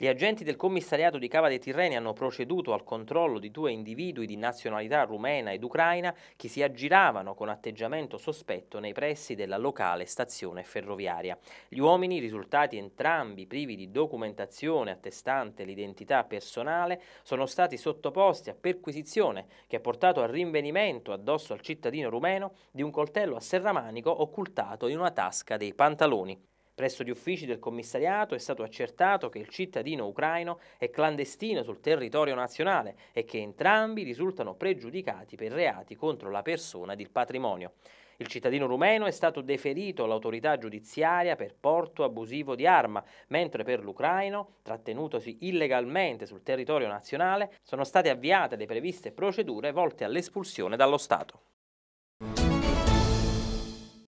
Gli agenti del commissariato di Cava dei Tirreni hanno proceduto al controllo di due individui di nazionalità rumena ed ucraina che si aggiravano con atteggiamento sospetto nei pressi della locale stazione ferroviaria. Gli uomini, risultati entrambi privi di documentazione attestante l'identità personale, sono stati sottoposti a perquisizione che ha portato al rinvenimento addosso al cittadino rumeno di un coltello a serramanico occultato in una tasca dei pantaloni. Presso gli uffici del commissariato è stato accertato che il cittadino ucraino è clandestino sul territorio nazionale e che entrambi risultano pregiudicati per reati contro la persona ed il patrimonio. Il cittadino rumeno è stato deferito all'autorità giudiziaria per porto abusivo di arma, mentre per l'ucraino, trattenutosi illegalmente sul territorio nazionale, sono state avviate le previste procedure volte all'espulsione dallo Stato.